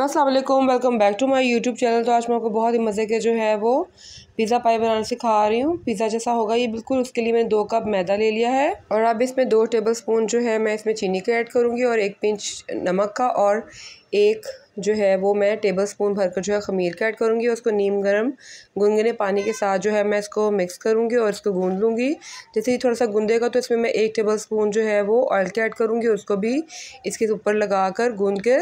Aslam welcome back to my YouTube channel तो आज मैं आपको बहुत ही मज़े के जो है वो पिज़्ज़ा पाई बनाने सिखा रही हूँ पिज़्ज़ा जैसा होगा ये बिल्कुल उसके लिए मैंने दो कप मैदा ले लिया है और अब इसमें दो टेबल स्पून जो है मैं इसमें चीनी का ऐड करूँगी और एक पिंच नमक का और एक जो है वो मैं टेबल स्पून भर कर जो है खमीर का ऐड करूँगी और उसको नीम गर्म गुनगुने पानी के साथ जो है मैं इसको मिक्स करूँगी और इसको गूँध लूँगी जैसे ही थोड़ा सा गूँधेगा तो इसमें मैं एक टेबल स्पून जो है वो ऑयल के ऐड करूँगी और उसको भी इसके ऊपर लगा कर गूँध के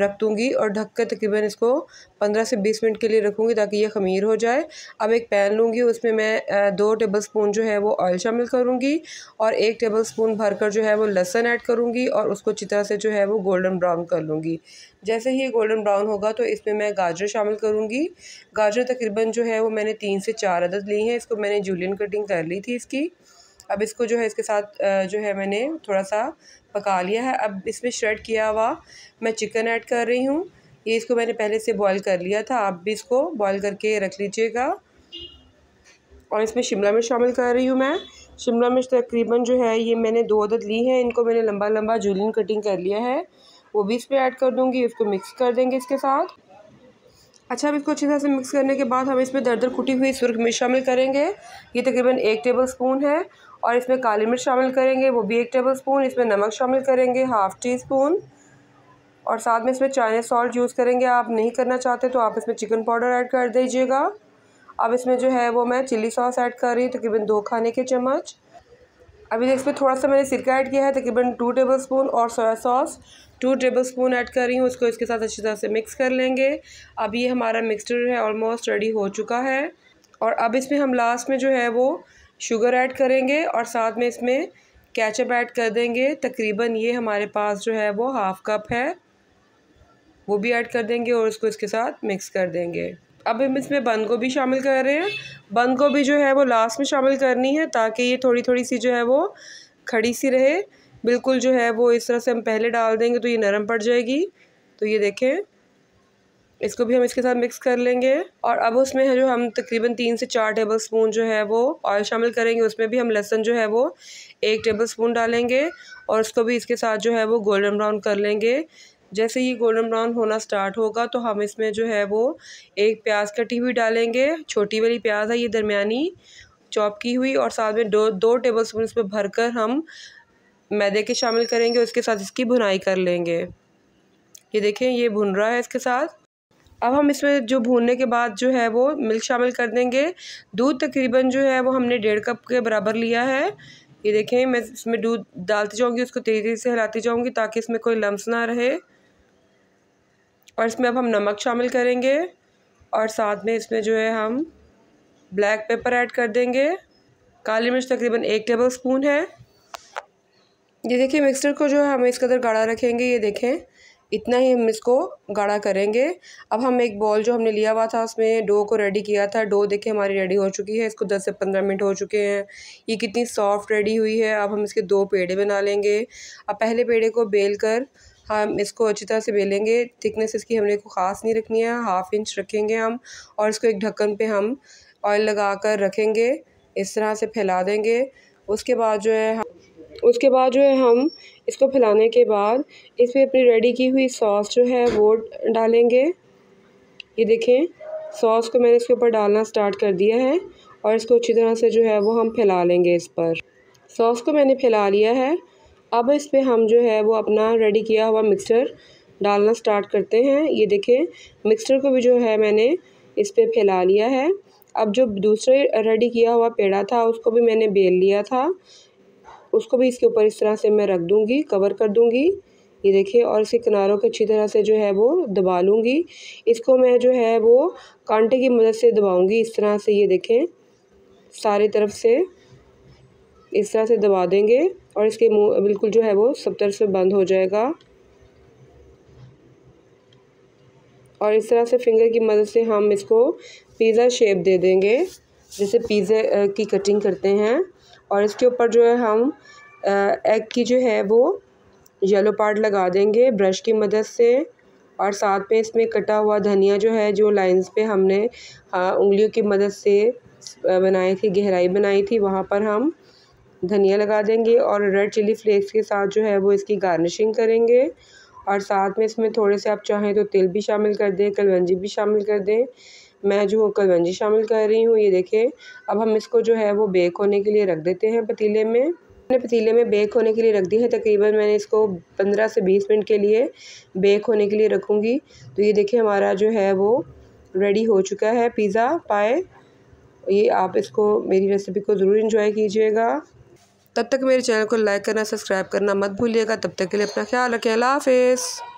रख दूँगी और ढक कर तकरीबन इसको पंद्रह से बीस मिनट के लिए रखूँगी ताकि ये खमीर हो जाए अब एक पैन लूँगी उसमें मैं दो टेबल स्पून जो है वो ऑयल शामिल करूँगी और एक टेबल स्पून भर कर जो है वो लहसन ऐड करूँगी और उसको अच्छी तरह से जो है वो गोल्डन ब्राउन कर लूँगी जैसे ही गोल्डन ब्राउन होगा तो इसमें मैं गाजर शामिल करूँगी गाजर तकरीबन जो है वो मैंने तीन से चार अदद ली है इसको मैंने जूलियन कटिंग कर ली थी इसकी अब इसको जो है इसके साथ जो है मैंने थोड़ा सा पका लिया है अब इसमें श्रेड किया हुआ मैं चिकन ऐड कर रही हूँ ये इसको मैंने पहले से बॉईल कर लिया था आप भी इसको बॉईल करके रख लीजिएगा और इसमें शिमला मिर्च शामिल कर रही हूँ मैं शिमला मिर्च तकरीबन जो है ये मैंने दो अदद ली है इनको मैंने लंबा लंबा जूलियन कटिंग कर लिया है वो भी इस पर ऐड कर दूँगी इसको मिक्स कर देंगे इसके साथ अच्छा अब इसको अच्छी तरह से मिक्स करने के बाद हम इसमें दर दर कुटी हुई सुरख मिर्च शामिल करेंगे ये तकरीबन एक टेबल स्पून है और इसमें काली मिर्च शामिल करेंगे वो भी एक टेबल स्पून इसमें नमक शामिल करेंगे हाफ़ टी स्पून और साथ में इसमें चाइनीज सॉल्ट यूज़ करेंगे आप नहीं करना चाहते तो आप इसमें चिकन पाउडर ऐड कर दीजिएगा अब इसमें जो है वो मैं चिली सॉस ऐड कर रही हूँ तकरीबन दो खाने के चम्मच अभी इसमें थोड़ा सा मैंने सिरका ऐड किया है तकरीबन टू टेबल स्पून और soya sauce two tablespoon add कर रही हूँ उसको इसके साथ अच्छी तरह से मिक्स कर लेंगे अब ये हमारा मिक्सचर है ऑलमोस्ट रेडी हो चुका है और अब इसमें हम लास्ट में जो है वो शुगर ऐड करेंगे और साथ में इसमें कैचअप ऐड कर देंगे तकरीबन ये हमारे पास जो है वो हाफ़ कप है वो भी ऐड कर देंगे और उसको इसके साथ मिक्स कर देंगे अब हम इसमें बंद को भी शामिल कर रहे हैं बंद को भी जो है वो लास्ट में शामिल करनी है ताकि ये थोड़ी थोड़ी सी जो है वो खड़ी सी रहे बिल्कुल जो है वो इस तरह से हम पहले डाल देंगे तो ये नरम पड़ जाएगी तो ये देखें इसको भी हम इसके साथ मिक्स कर लेंगे और अब उसमें है जो हम तकरीबन तीन से चार टेबल स्पून जो है वो ऑयल शामिल करेंगे उसमें भी हम लहसन जो है वो एक टेबल स्पून डालेंगे और उसको भी इसके साथ जो है वो गोल्डन ब्राउन कर लेंगे जैसे ये गोल्डन ब्राउन होना स्टार्ट होगा तो हम इसमें जो है वो एक प्याज कटी हुई डालेंगे छोटी वाली प्याज है ये दरमियानी चॉप की हुई और साथ में दो दो टेबल स्पून इसमें भर हम मैदे के शामिल करेंगे उसके साथ इसकी भुनाई कर लेंगे ये देखें ये भुन रहा है इसके साथ अब हम इसमें जो भूनने के बाद जो है वो मिल्क शामिल कर देंगे दूध तकरीबन जो है वो हमने डेढ़ कप के बराबर लिया है ये देखें मैं इसमें दूध डालती जाऊँगी उसको तेज़ी तेज़ी से हिलाती जाऊँगी ताकि इसमें कोई लम्स ना रहे और इसमें अब हम नमक शामिल करेंगे और साथ में इसमें जो है हम ब्लैक पेपर ऐड कर देंगे काली मिर्च तकरीबन एक टेबल स्पून है ये देखिए मिक्सचर को जो है हम इस कदर गाढ़ा रखेंगे ये देखें इतना ही हम इसको गाढ़ा करेंगे अब हम एक बॉल जो हमने लिया हुआ था उसमें डो को रेडी किया था डो देखिए हमारी रेडी हो चुकी है इसको 10 से 15 मिनट हो चुके हैं ये कितनी सॉफ्ट रेडी हुई है अब हम इसके दो पेड़े बना लेंगे अब पहले पेड़े को बेल कर हम इसको अच्छी तरह से बेलेंगे थिकनेस इसकी हमने को ख़ास नहीं रखनी है हाफ़ इंच रखेंगे हम और इसको एक ढक्कन पर हम ऑयल लगा कर रखेंगे इस तरह से फैला देंगे उसके बाद जो है उसके बाद जो है हम इसको फैलाने के बाद इसमें अपनी रेडी की हुई सॉस जो है वो डालेंगे ये देखें सॉस को मैंने इसके ऊपर डालना स्टार्ट कर दिया है और इसको अच्छी तरह से जो है वो हम फैला लेंगे इस पर सॉस को मैंने फैला लिया है अब इस पर हम जो है वो अपना रेडी किया हुआ मिक्सचर डालना स्टार्ट करते हैं ये देखें मिक्सचर को भी जो है मैंने इस पर फैला लिया है अब जो दूसरे रेडी किया हुआ पेड़ा था उसको भी मैंने बेल लिया था उसको भी इसके ऊपर इस तरह से मैं रख दूँगी कवर कर दूँगी ये देखिए और इसे किनारों को अच्छी तरह से जो है वो दबा लूँगी इसको मैं जो है वो कांटे की मदद से दबाऊँगी इस तरह से ये देखें सारे तरफ से इस तरह से दबा देंगे और इसके मुँह बिल्कुल जो है वो सब तरफ से बंद हो जाएगा और इस तरह से फिंगर की मदद से हम इसको पिज़्ज़ा शेप दे देंगे जैसे पिज़्ज़े की कटिंग करते हैं और इसके ऊपर जो है हम एग की जो है वो येलो पार्ट लगा देंगे ब्रश की मदद से और साथ में इसमें कटा हुआ धनिया जो है जो लाइंस पे हमने हाँ, उंगलियों की मदद से बनाई थी गहराई बनाई थी वहाँ पर हम धनिया लगा देंगे और रेड चिली फ्लेक्स के साथ जो है वो इसकी गार्निशिंग करेंगे और साथ में इसमें थोड़े से आप चाहें तो तेल भी शामिल कर दें कलवंजी भी शामिल कर दें मैं जो कलवंजी शामिल कर रही हूँ ये देखें अब हम इसको जो है वो बेक होने के लिए रख देते हैं पतीले में मैंने पतीले में बेक होने के लिए रख दी है तकरीबन मैंने इसको 15 से 20 मिनट के लिए बेक होने के लिए रखूँगी तो ये देखें हमारा जो है वो रेडी हो चुका है पिज़्ज़ा पाए ये आप इसको मेरी रेसिपी को ज़रूर इन्जॉय कीजिएगा तब तक मेरे चैनल को लाइक करना सब्सक्राइब करना मत भूलिएगा तब तक के लिए अपना ख्याल रखें अल्लाह हाफिज़